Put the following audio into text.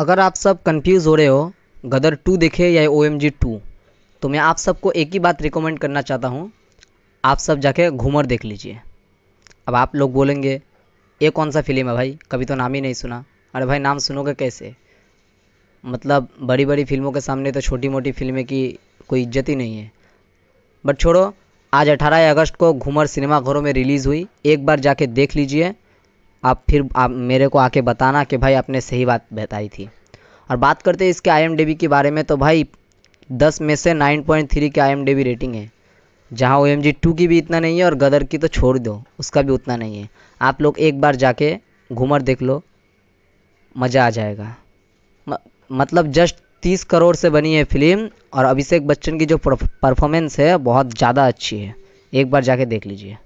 अगर आप सब कंफ्यूज हो रहे हो गदर टू देखे या ओ एम जी टू तो मैं आप सबको एक ही बात रिकमेंड करना चाहता हूँ आप सब जाके घूमर देख लीजिए अब आप लोग बोलेंगे ये कौन सा फिल्म है भाई कभी तो नाम ही नहीं सुना अरे भाई नाम सुनोगे कैसे मतलब बड़ी बड़ी फिल्मों के सामने तो छोटी मोटी फिल्में की कोई इज्जत ही नहीं है बट छोड़ो आज 18 अगस्त को घूमर सिनेमा घरों में रिलीज़ हुई एक बार जाके देख लीजिए आप फिर आप मेरे को आके बताना कि भाई आपने सही बात बताई थी और बात करते हैं इसके आई के बारे में तो भाई दस में से नाइन पॉइंट थ्री की आई रेटिंग है जहाँ ओ एम जी टू की भी इतना नहीं है और गदर की तो छोड़ दो उसका भी उतना नहीं है आप लोग एक बार जाके घूमर देख लो मज़ा आ जाएगा म, मतलब जस्ट तीस करोड़ से बनी है फिल्म और अभिषेक बच्चन की जो परफॉर्मेंस है बहुत ज़्यादा अच्छी है एक बार जाके देख लीजिए